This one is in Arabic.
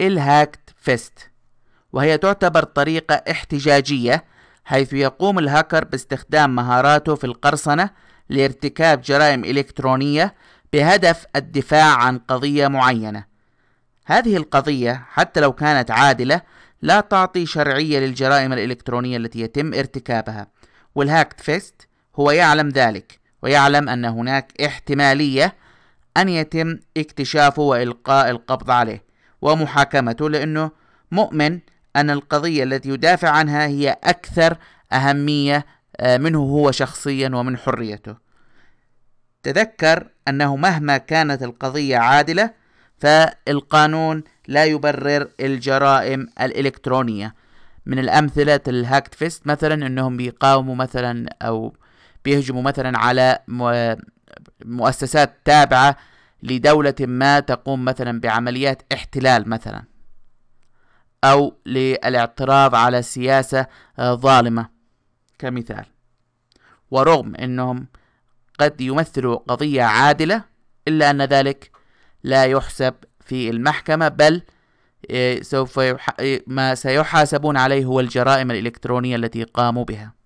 الهاكت فيست وهي تعتبر طريقة احتجاجية حيث يقوم الهاكر باستخدام مهاراته في القرصنة لارتكاب جرائم إلكترونية بهدف الدفاع عن قضية معينة. هذه القضية حتى لو كانت عادلة لا تعطي شرعية للجرائم الإلكترونية التي يتم ارتكابها، والهاكت فيست هو يعلم ذلك، ويعلم أن هناك احتمالية أن يتم اكتشافه وإلقاء القبض عليه. ومحاكمته لأنه مؤمن أن القضية التي يدافع عنها هي أكثر أهمية آه، منه هو شخصيا ومن حريته. تذكر أنه مهما كانت القضية عادلة فالقانون لا يبرر الجرائم الإلكترونية. من الأمثلة الهاكت فيست مثلا أنهم بيقاوموا مثلا أو بيهجموا مثلا على مؤسسات تابعة لدولة ما تقوم مثلا بعمليات احتلال مثلا أو للاعتراض على سياسة ظالمة كمثال ورغم أنهم قد يمثلوا قضية عادلة إلا أن ذلك لا يحسب في المحكمة بل آه، سوف آه، ما سيحاسبون عليه هو الجرائم الإلكترونية التي قاموا بها